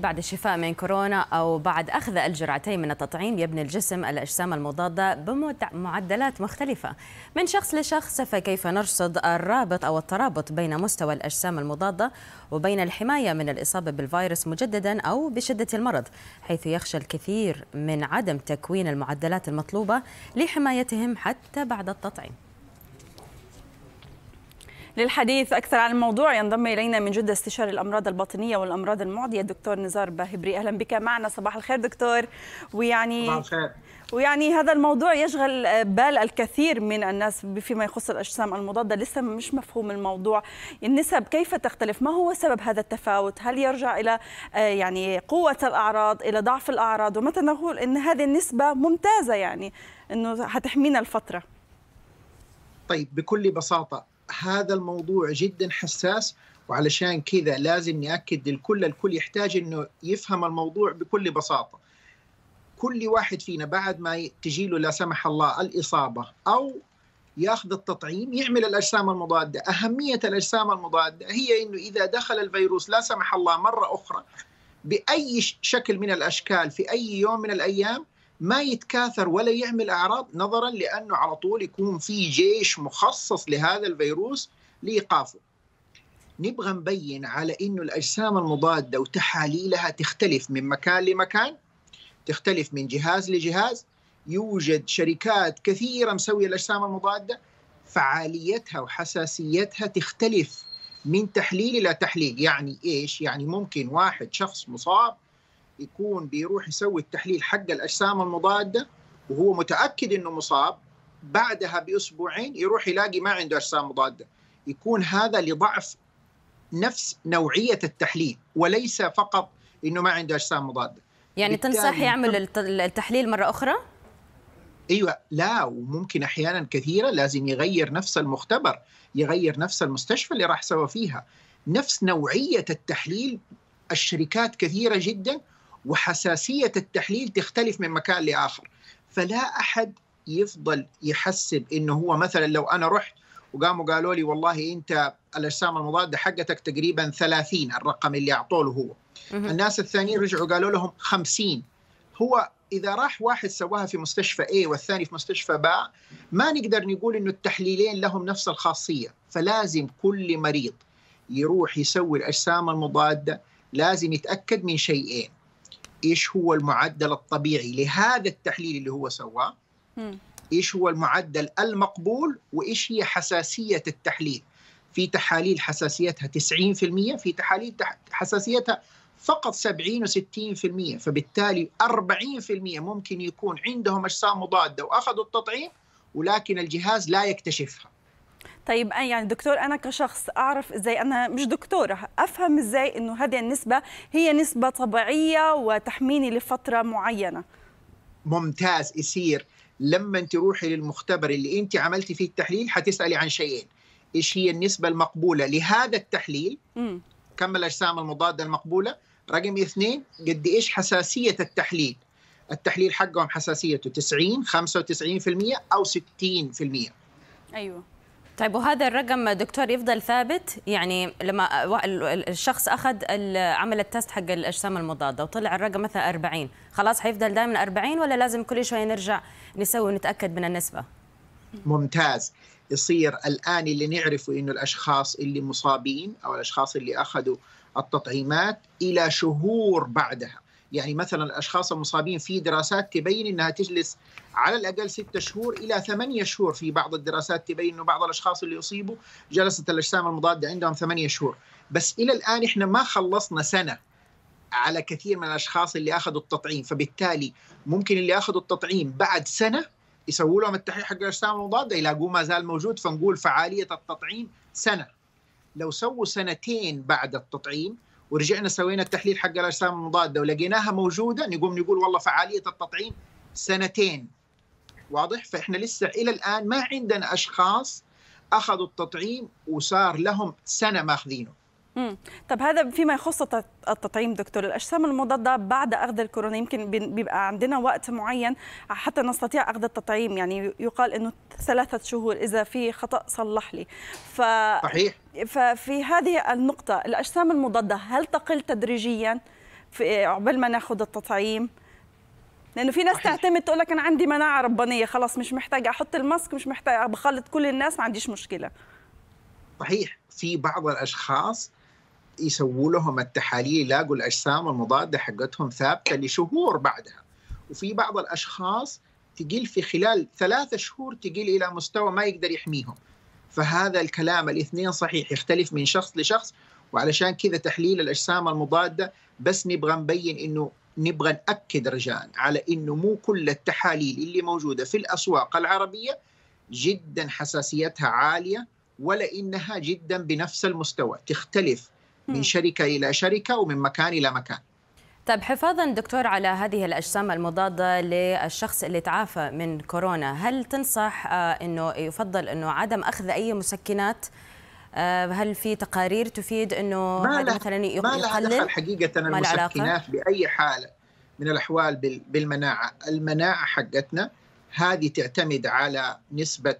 بعد الشفاء من كورونا أو بعد أخذ الجرعتين من التطعيم يبني الجسم الأجسام المضادة بمعدلات مختلفة من شخص لشخص فكيف نرصد الرابط أو الترابط بين مستوى الأجسام المضادة وبين الحماية من الإصابة بالفيروس مجددا أو بشدة المرض حيث يخشى الكثير من عدم تكوين المعدلات المطلوبة لحمايتهم حتى بعد التطعيم للحديث أكثر عن الموضوع ينضم إلينا من جدة استشاري الأمراض الباطنية والأمراض المعدية الدكتور نزار باهبري أهلا بك معنا صباح الخير دكتور ويعني صباح الخير ويعني هذا الموضوع يشغل بال الكثير من الناس فيما يخص الاجسام المضاده لسه مش مفهوم الموضوع النسب كيف تختلف ما هو سبب هذا التفاوت هل يرجع الى آه، يعني قوه الاعراض الى ضعف الاعراض ومتى نقول ان هذه النسبه ممتازه يعني انه هتحمينا الفتره طيب بكل بساطه هذا الموضوع جدا حساس وعلشان كذا لازم ناكد للكل الكل يحتاج انه يفهم الموضوع بكل بساطه كل واحد فينا بعد ما تجي له لا سمح الله الاصابه او ياخذ التطعيم يعمل الاجسام المضاده، اهميه الاجسام المضاده هي انه اذا دخل الفيروس لا سمح الله مره اخرى باي شكل من الاشكال في اي يوم من الايام ما يتكاثر ولا يعمل اعراض نظرا لانه على طول يكون في جيش مخصص لهذا الفيروس لايقافه. نبغى نبين على انه الاجسام المضاده وتحاليلها تختلف من مكان لمكان تختلف من جهاز لجهاز يوجد شركات كثيره مسويه الاجسام المضاده فعاليتها وحساسيتها تختلف من تحليل الى تحليل يعني ايش يعني ممكن واحد شخص مصاب يكون بيروح يسوي التحليل حق الاجسام المضاده وهو متاكد انه مصاب بعدها باسبوعين يروح يلاقي ما عنده اجسام مضاده يكون هذا لضعف نفس نوعيه التحليل وليس فقط انه ما عنده اجسام مضاده يعني تنصح يعمل التحليل مره اخرى ايوه لا وممكن احيانا كثيره لازم يغير نفس المختبر يغير نفس المستشفى اللي راح سوى فيها نفس نوعيه التحليل الشركات كثيره جدا وحساسيه التحليل تختلف من مكان لاخر فلا احد يفضل يحسب انه هو مثلا لو انا رحت وقاموا قالوا لي والله انت الاجسام المضاده حقتك تقريبا 30 الرقم اللي اعطوه له هو الناس الثانيين رجعوا قالوا لهم 50 هو اذا راح واحد سواها في مستشفى A والثاني في مستشفى باء ما نقدر نقول انه التحليلين لهم نفس الخاصيه فلازم كل مريض يروح يسوي الاجسام المضاده لازم يتاكد من شيئين ايش هو المعدل الطبيعي لهذا التحليل اللي هو سواه ايش هو المعدل المقبول وايش هي حساسيه التحليل في تحاليل حساسيتها 90% في تحاليل حساسيتها فقط 70 و60% فبالتالي 40% ممكن يكون عندهم اجسام مضاده واخذوا التطعيم ولكن الجهاز لا يكتشفها طيب يعني دكتور انا كشخص اعرف ازاي انا مش دكتوره افهم ازاي انه هذه النسبه هي نسبه طبيعيه وتحميني لفتره معينه ممتاز يصير لما تروحي للمختبر اللي انت عملتي فيه التحليل حتسالي عن شيئين ايش هي النسبه المقبوله لهذا التحليل م. كم الاجسام المضاده المقبوله رقم اثنين قد ايش حساسيه التحليل التحليل حقهم حساسيته 90 95% او 60% ايوه طيب وهذا الرقم دكتور يفضل ثابت يعني لما الشخص اخذ عمل التست حق الاجسام المضاده وطلع الرقم مثلا 40 خلاص حيفضل دائما 40 ولا لازم كل شويه نرجع نسوي ونتاكد من النسبه ممتاز يصير الان اللي نعرفه انه الاشخاص اللي مصابين او الاشخاص اللي اخذوا التطعيمات الى شهور بعدها يعني مثلا الاشخاص المصابين في دراسات تبين انها تجلس على الاقل ستة شهور الى ثمانية شهور في بعض الدراسات تبين انه بعض الاشخاص اللي اصيبوا جلست الاجسام المضاده عندهم ثمانية شهور بس الى الان احنا ما خلصنا سنه على كثير من الاشخاص اللي اخذوا التطعيم فبالتالي ممكن اللي اخذوا التطعيم بعد سنه يسووا لهم التحليل حق الاجسام المضاده يلاقوه ما زال موجود فنقول فعاليه التطعيم سنه لو سووا سنتين بعد التطعيم ورجعنا سوينا التحليل حق الاجسام المضاده ولقيناها موجوده نقوم نقول والله فعاليه التطعيم سنتين واضح فاحنا لسه الى الان ما عندنا اشخاص اخذوا التطعيم وصار لهم سنه ماخذينه مم. طب هذا فيما يخص التطعيم دكتور الاجسام المضاده بعد اخذ الكورونا يمكن بيبقى عندنا وقت معين حتى نستطيع اخذ التطعيم يعني يقال انه ثلاثه شهور اذا في خطا صلح لي ف صحيح ففي هذه النقطة الأجسام المضادة هل تقل تدريجيا في عقبال ما ناخذ التطعيم؟ لانه في ناس تعتمد تقول لك انا عندي مناعه ربانيه خلاص مش محتاجه احط الماسك مش محتاجه بخلط كل الناس ما عنديش مشكله صحيح في بعض الاشخاص يسووا لهم التحاليل يلاقوا الاجسام المضاده حقتهم ثابته لشهور بعدها وفي بعض الاشخاص تقل في خلال ثلاثة شهور تقل الى مستوى ما يقدر يحميهم فهذا الكلام الاثنين صحيح يختلف من شخص لشخص وعلشان كذا تحليل الاجسام المضاده بس نبغى نبين انه نبغى ناكد رجاء على انه مو كل التحاليل اللي موجوده في الاسواق العربيه جدا حساسيتها عاليه ولا انها جدا بنفس المستوى تختلف من شركه الى شركه ومن مكان الى مكان. طيب حفاظا دكتور على هذه الأجسام المضادة للشخص اللي تعافى من كورونا هل تنصح آه، أنه يفضل أنه عدم أخذ أي مسكنات آه، هل في تقارير تفيد أنه هذا مثلا يقلل ما حقيقه ما حقيقة المسكنات بأي حالة من الأحوال بالمناعة المناعة حقتنا هذه تعتمد على نسبة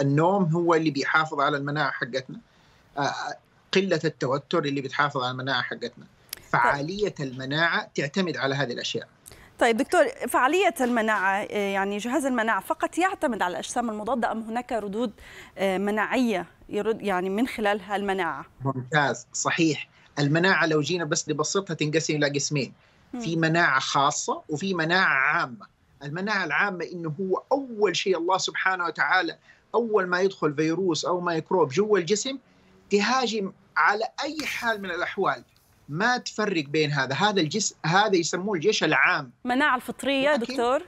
النوم هو اللي بيحافظ على المناعة حقتنا آه، قلة التوتر اللي بتحافظ على المناعة حقتنا فعاليه المناعه تعتمد على هذه الاشياء طيب دكتور فعالية المناعة آه، يعني جهاز المناعة فقط يعتمد على الأجسام المضادة أم هناك ردود آه، مناعية يرد يعني من خلالها المناعة ممتاز صحيح المناعة لو جينا بس نبسطها تنقسم إلى قسمين في مناعة خاصة وفي مناعة عامة المناعة العامة إنه هو أول شيء الله سبحانه وتعالى أول ما يدخل فيروس أو ميكروب جوا الجسم تهاجم على أي حال من الأحوال ما تفرق بين هذا هذا الجس هذا يسموه الجيش العام مناعه الفطريه لكن... دكتور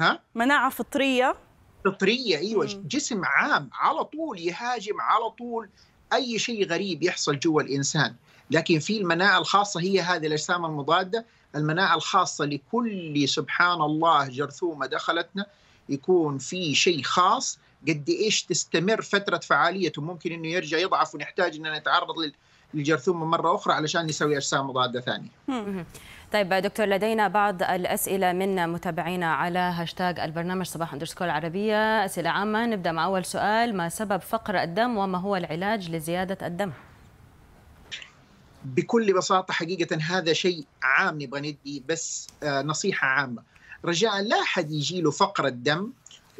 ها مناعه فطريه فطريه ايوه مم. جسم عام على طول يهاجم على طول اي شيء غريب يحصل جوا الانسان لكن في المناعه الخاصه هي هذه الاجسام المضاده المناعه الخاصه لكل سبحان الله جرثومه دخلتنا يكون في شيء خاص قد ايش تستمر فتره فعاليته ممكن انه يرجع يضعف ونحتاج ان نتعرض لل الجرثومه مره اخرى علشان يسوي اجسام مضاده ثانيه. طيب دكتور لدينا بعض الاسئله من متابعينا على هاشتاج البرنامج صباح اندرسكول العربيه، اسئله عامه نبدا مع اول سؤال ما سبب فقر الدم وما هو العلاج لزياده الدم؟ بكل بساطه حقيقه هذا شيء عام نبغى ندي بس آه، نصيحه عامه. رجاء لا احد يجي له فقر الدم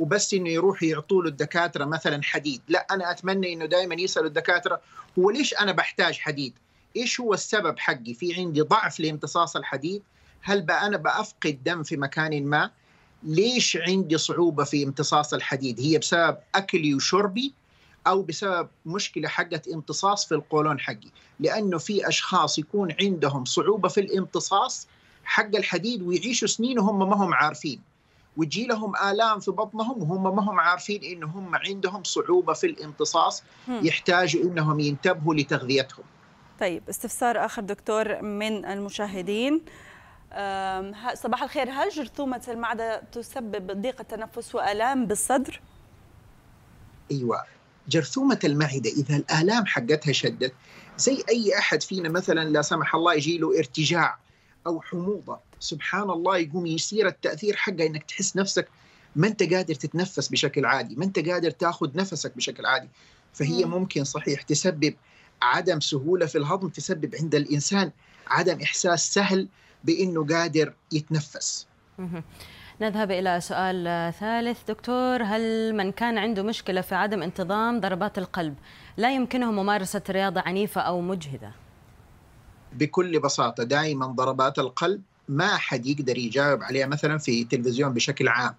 وبس انه يروح يعطوا له الدكاتره مثلا حديد لا انا اتمنى انه دائما يسالوا الدكاتره هو ليش انا بحتاج حديد ايش هو السبب حقي في عندي ضعف لامتصاص الحديد هل بقى انا بافقد دم في مكان ما ليش عندي صعوبه في امتصاص الحديد هي بسبب اكلي وشربي او بسبب مشكله حقت امتصاص في القولون حقي لانه في اشخاص يكون عندهم صعوبه في الامتصاص حق الحديد ويعيشوا سنين وهم ما هم عارفين وتجي لهم آلام في بطنهم وهم ما هم عارفين إن هم عندهم صعوبة في الامتصاص يحتاجوا إنهم ينتبهوا لتغذيتهم طيب استفسار آخر دكتور من المشاهدين صباح الخير هل جرثومة المعدة تسبب ضيق التنفس وآلام بالصدر؟ أيوة جرثومة المعدة إذا الآلام حقتها شدت زي أي أحد فينا مثلا لا سمح الله يجي له ارتجاع أو حموضة سبحان الله يقوم يصير التاثير حقه انك تحس نفسك ما انت قادر تتنفس بشكل عادي ما انت قادر تاخذ نفسك بشكل عادي فهي ممكن صحيح تسبب عدم سهوله في الهضم تسبب عند الانسان عدم احساس سهل بانه قادر يتنفس نذهب إلى سؤال ثالث دكتور هل من كان عنده مشكلة في عدم انتظام ضربات القلب لا يمكنه ممارسة رياضة عنيفة أو مجهدة؟ بكل بساطة دائما ضربات القلب ما حد يقدر يجاوب عليها مثلا في التلفزيون بشكل عام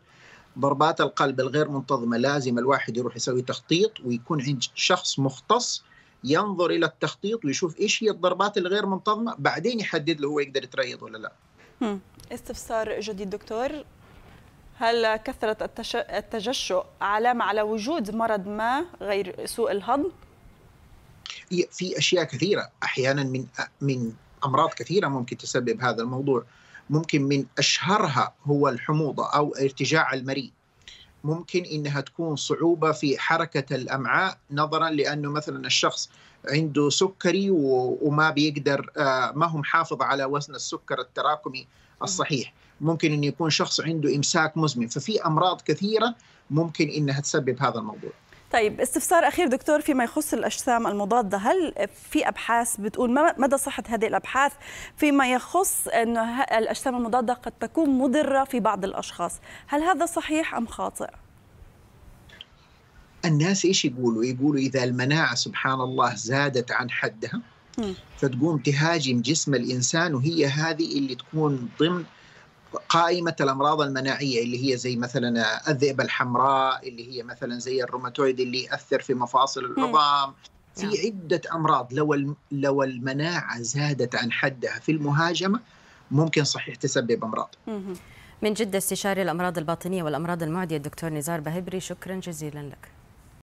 ضربات القلب الغير منتظمه لازم الواحد يروح يسوي تخطيط ويكون عند شخص مختص ينظر الى التخطيط ويشوف ايش هي الضربات الغير منتظمه بعدين يحدد له هو يقدر يتريض ولا لا استفسار جديد دكتور هل كثرة التجشؤ علامة على وجود مرض ما غير سوء الهضم؟ في أشياء كثيرة أحيانا من من أمراض كثيرة ممكن تسبب هذا الموضوع ممكن من اشهرها هو الحموضه او ارتجاع المريء ممكن انها تكون صعوبه في حركه الامعاء نظرا لانه مثلا الشخص عنده سكري وما بيقدر آه، ما هو محافظ على وزن السكر التراكمي الصحيح ممكن انه يكون شخص عنده امساك مزمن ففي امراض كثيره ممكن انها تسبب هذا الموضوع طيب استفسار اخير دكتور فيما يخص الاجسام المضاده هل في ابحاث بتقول مدى صحه هذه الابحاث فيما يخص ان الاجسام المضاده قد تكون مضره في بعض الاشخاص هل هذا صحيح ام خاطئ الناس ايش يقولوا يقولوا اذا المناعه سبحان الله زادت عن حدها فتقوم تهاجم جسم الانسان وهي هذه اللي تكون ضمن قائمه الامراض المناعيه اللي هي زي مثلا الذئبه الحمراء اللي هي مثلا زي الروماتويد اللي ياثر في مفاصل العظام في عده امراض لو لو المناعه زادت عن حدها في المهاجمه ممكن صحيح تسبب امراض. من جده استشاري الامراض الباطنيه والامراض المعديه الدكتور نزار بهبري شكرا جزيلا لك.